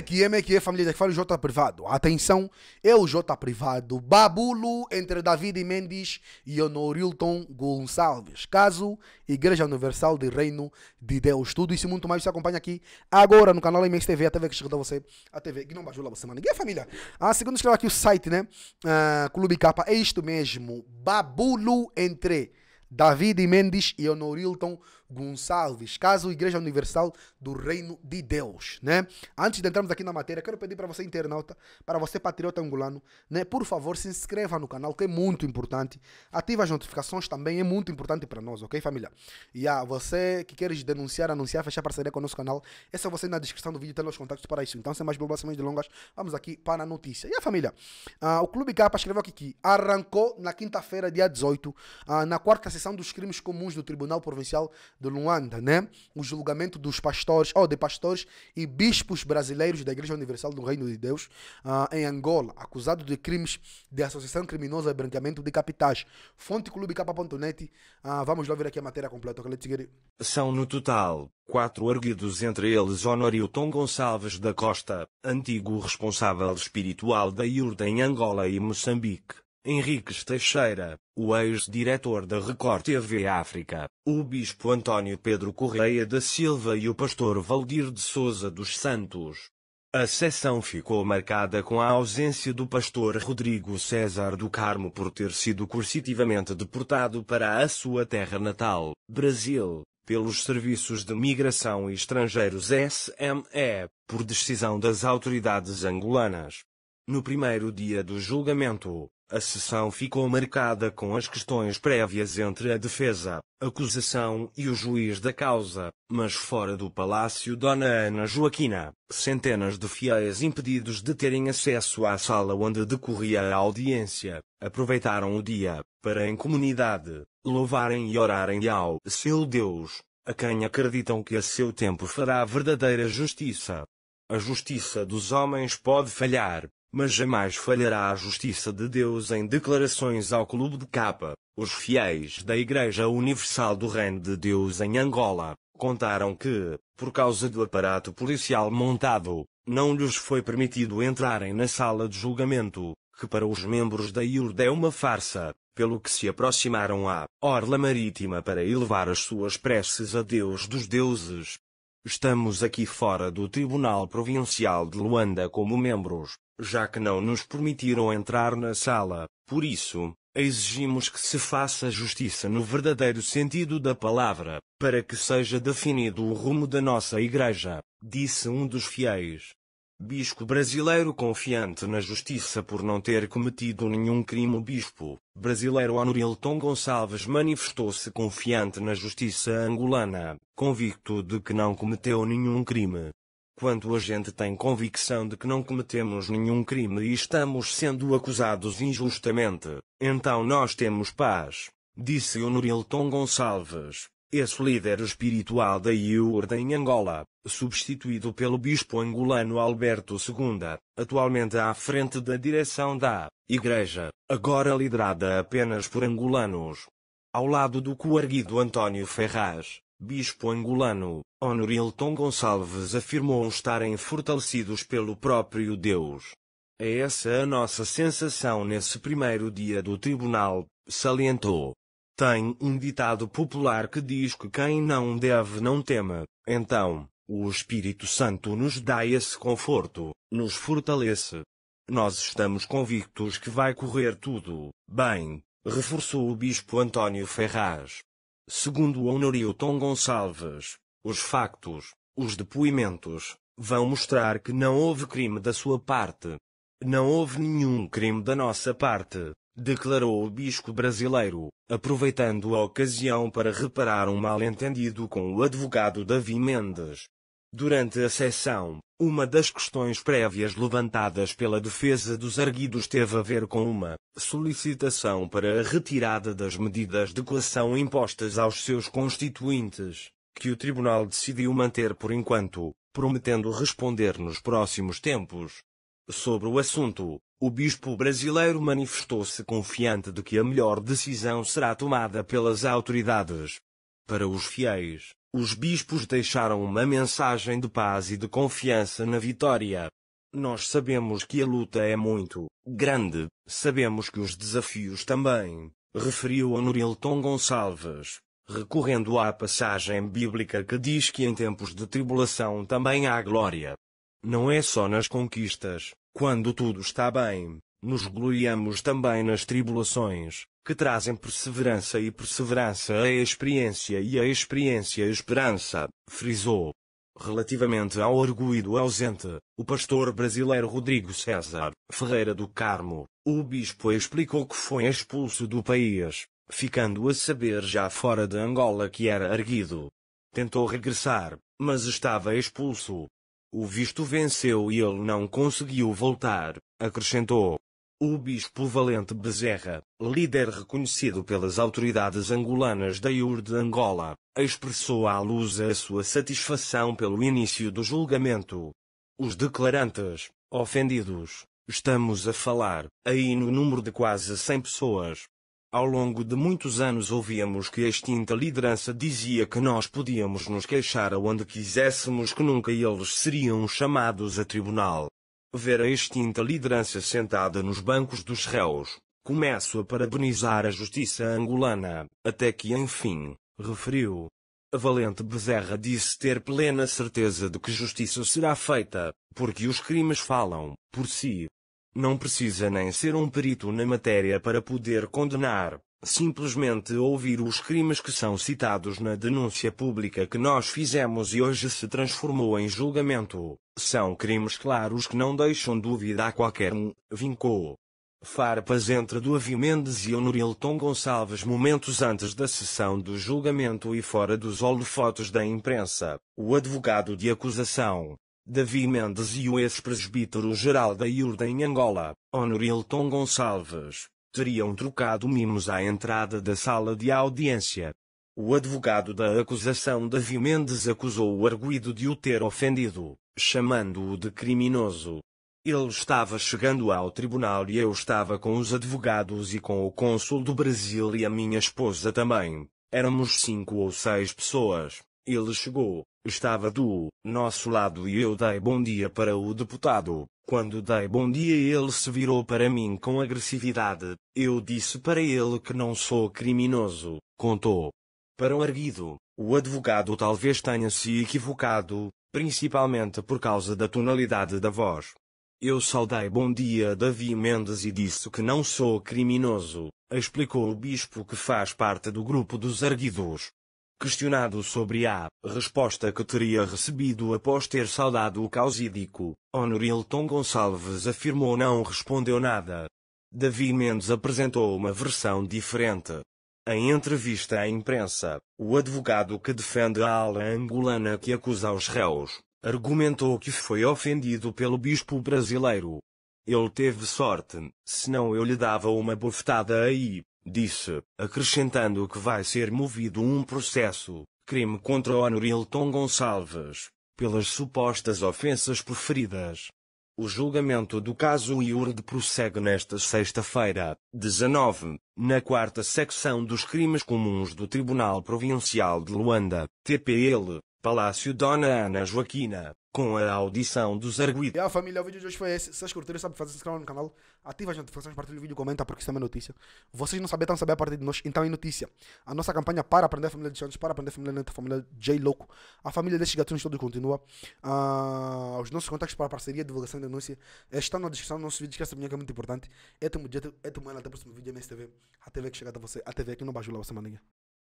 que é família de que fala o J privado. Atenção, é o J privado. Babulo entre David Mendes e Honorilton Gonçalves. Caso Igreja Universal de Reino de Deus. Tudo isso e muito mais você acompanha aqui agora no canal MS TV, a TV que chega a você, a TV que não bajula você, mano. Ninguém é família. Ah, segundo escreve aqui o site, né? Ah, Clube Capa, é isto mesmo. Babulo entre David Mendes e Honorilton Gonçalves. Gonçalves, caso Igreja Universal do Reino de Deus, né? Antes de entrarmos aqui na matéria, quero pedir para você internauta, para você patriota angolano, né? Por favor, se inscreva no canal, que é muito importante. Ative as notificações também, é muito importante para nós, ok, família? E a você que queres denunciar, anunciar, fechar parceria com o nosso canal, é só você na descrição do vídeo ter os contatos para isso. Então, sem mais bobagens, mais delongas, vamos aqui para a notícia. E a família, ah, o Clube Capa escreveu aqui que arrancou na quinta-feira, dia 18, ah, na quarta sessão dos crimes comuns do Tribunal Provincial de Luanda, né? O julgamento dos pastores, ou oh, de pastores e bispos brasileiros da Igreja Universal do Reino de Deus uh, em Angola, acusado de crimes de associação criminosa e branqueamento de capitais. Fonte Clube K.net. Uh, ah, vamos lá ver aqui a matéria completa. São no total quatro arguidos, entre eles Honorio Tom Gonçalves da Costa, antigo responsável espiritual da Iurda em Angola e Moçambique. Henriques Teixeira, o ex-diretor da Record TV África, o bispo Antônio Pedro Correia da Silva e o pastor Valdir de Souza dos Santos. A sessão ficou marcada com a ausência do pastor Rodrigo César do Carmo por ter sido coercitivamente deportado para a sua terra natal, Brasil, pelos Serviços de Migração e Estrangeiros SME, por decisão das autoridades angolanas. No primeiro dia do julgamento, a sessão ficou marcada com as questões prévias entre a defesa, acusação e o juiz da causa, mas fora do palácio Dona Ana Joaquina, centenas de fiéis impedidos de terem acesso à sala onde decorria a audiência, aproveitaram o dia para em comunidade louvarem e orarem ao seu Deus, a quem acreditam que a seu tempo fará verdadeira justiça. A justiça dos homens pode falhar, mas jamais falhará a justiça de Deus em declarações ao Clube de Capa. Os fiéis da Igreja Universal do Reino de Deus em Angola contaram que, por causa do aparato policial montado, não lhes foi permitido entrarem na sala de julgamento, que para os membros da IURD é uma farsa, pelo que se aproximaram à orla marítima para elevar as suas preces a Deus dos deuses. Estamos aqui fora do Tribunal Provincial de Luanda como membros, já que não nos permitiram entrar na sala, por isso, exigimos que se faça justiça no verdadeiro sentido da palavra, para que seja definido o rumo da nossa Igreja, disse um dos fiéis. Bispo brasileiro confiante na justiça por não ter cometido nenhum crime. O bispo brasileiro Honorilton Gonçalves manifestou-se confiante na justiça angolana, convicto de que não cometeu nenhum crime quando a gente tem convicção de que não cometemos nenhum crime e estamos sendo acusados injustamente, então nós temos paz, disse o Nurilton Gonçalves, esse líder espiritual da IURDA em Angola, substituído pelo bispo angolano Alberto II, atualmente à frente da direção da Igreja, agora liderada apenas por angolanos. Ao lado do coarguido António Ferraz, bispo angolano, Honorilton Gonçalves afirmou estarem fortalecidos pelo próprio Deus. É essa a nossa sensação nesse primeiro dia do tribunal, salientou. Tem um ditado popular que diz que quem não deve não tema, então, o Espírito Santo nos dá esse conforto, nos fortalece. Nós estamos convictos que vai correr tudo bem, reforçou o bispo Antônio Ferraz. Segundo Honorio Tom Gonçalves, os factos, os depoimentos, vão mostrar que não houve crime da sua parte. Não houve nenhum crime da nossa parte, declarou o bispo brasileiro, aproveitando a ocasião para reparar um mal-entendido com o advogado Davi Mendes. Durante a sessão, uma das questões prévias levantadas pela defesa dos arguidos teve a ver com uma solicitação para a retirada das medidas de coação impostas aos seus constituintes, que o tribunal decidiu manter por enquanto, prometendo responder nos próximos tempos. Sobre o assunto, o bispo brasileiro manifestou-se confiante de que a melhor decisão será tomada pelas autoridades. Para os fiéis, os bispos deixaram uma mensagem de paz e de confiança na vitória. Nós sabemos que a luta é muito grande, sabemos que os desafios também, referiu a Norilton Gonçalves, recorrendo à passagem bíblica que diz que em tempos de tribulação também há glória. Não é só nas conquistas, quando tudo está bem, nos gloriamos também nas tribulações, que trazem perseverança e perseverança a experiência e a experiência a esperança, frisou. Relativamente ao arguído ausente, o pastor brasileiro Rodrigo César Ferreira do Carmo, o bispo explicou que foi expulso do país, ficando a saber já fora de Angola que era arguido. Tentou regressar, mas estava expulso. O visto venceu e ele não conseguiu voltar, acrescentou. O bispo Valente Bezerra, líder reconhecido pelas autoridades angolanas da IUR de Angola, expressou à luz a sua satisfação pelo início do julgamento. Os declarantes, ofendidos, estamos a falar, aí no número de quase 100 pessoas. Ao longo de muitos anos ouvíamos que a extinta liderança dizia que nós podíamos nos queixar aonde quiséssemos que nunca eles seriam chamados a tribunal ver a extinta liderança sentada nos bancos dos réus, começo a parabenizar a justiça angolana, até que enfim, referiu. A valente Bezerra disse ter plena certeza de que justiça será feita, porque os crimes falam, por si. Não precisa nem ser um perito na matéria para poder condenar, simplesmente ouvir os crimes que são citados na denúncia pública que nós fizemos e hoje se transformou em julgamento. São crimes claros que não deixam dúvida a qualquer um, vincou. Farpas entre Duavi Mendes e Honorilton Gonçalves momentos antes da sessão do julgamento e fora dos holofotes da imprensa, o advogado de acusação, Davi Mendes e o ex-presbítero geral da IURDA em Angola, Honorilton Gonçalves, teriam trocado mimos à entrada da sala de audiência. O advogado da acusação Davi Mendes acusou o arguído de o ter ofendido, chamando-o de criminoso. Ele estava chegando ao tribunal e eu estava com os advogados e com o cônsul do Brasil e a minha esposa também. Éramos cinco ou seis pessoas. Ele chegou, estava do nosso lado e eu dei bom dia para o deputado. Quando dei bom dia, ele se virou para mim com agressividade. Eu disse para ele que não sou criminoso, contou. Para o arguido, o advogado talvez tenha se equivocado, principalmente por causa da tonalidade da voz. Eu saudei bom dia Davi Mendes e disse que não sou criminoso, explicou o bispo que faz parte do grupo dos arguidos. Questionado sobre a resposta que teria recebido após ter saudado o causídico, Honorilton Gonçalves afirmou não respondeu nada. Davi Mendes apresentou uma versão diferente. Em entrevista à imprensa, o advogado que defende a ala angolana que acusa os réus, argumentou que foi ofendido pelo bispo brasileiro. Ele teve sorte, senão eu lhe dava uma bofetada aí disse, acrescentando que vai ser movido um processo, crime contra Honorilton Gonçalves, pelas supostas ofensas proferidas. O julgamento do caso IURD prossegue nesta sexta-feira, 19, na quarta secção dos crimes comuns do Tribunal Provincial de Luanda, TPL. Palácio Dona Ana Joaquina, com a audição dos arguidos. E a família, o vídeo de hoje foi esse. Se as curtiram, sabe fazer, se inscrevam no canal, ativa as notificações, partilha o vídeo, comenta, porque isso é uma notícia. Vocês não sabem, estão a saber a partir de nós, então é notícia. A nossa campanha para aprender a família de Santos, para aprender a família Neto, a família J Louco, a família destes gatunos todos continua. Ah, os nossos contatos para parceria, divulgação e denúncia estão na descrição do nosso vídeo, que essa minha é muito importante. É tu, é tu, até o próximo vídeo, MSTV, é a TV que chega até você, a TV que não bajula você, maninha.